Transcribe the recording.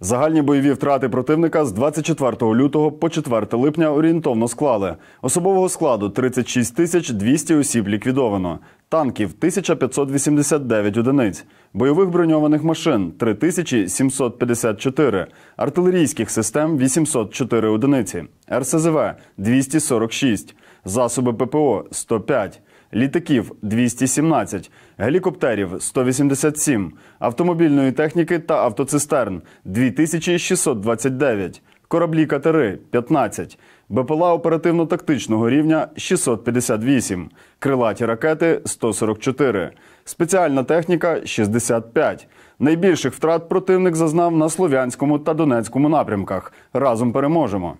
Загальні бойові втрати противника з 24 лютого по 4 липня орієнтовно склали. Особового складу 36 тисяч 200 осіб ліквідовано, танків 1589 одиниць, бойових броньованих машин 3754, артилерійських систем 804 одиниці, РСЗВ 246 засоби ППО 105, літаків 217, гелікоптерів 187, автомобільної техніки та автоцистерн 2629, кораблі катери 15, БПЛА оперативно-тактичного рівня 658, крилаті ракети 144, спеціальна техніка 65. Найбільших втрат противник зазнав на слов'янському та донецькому напрямках. Разом переможемо.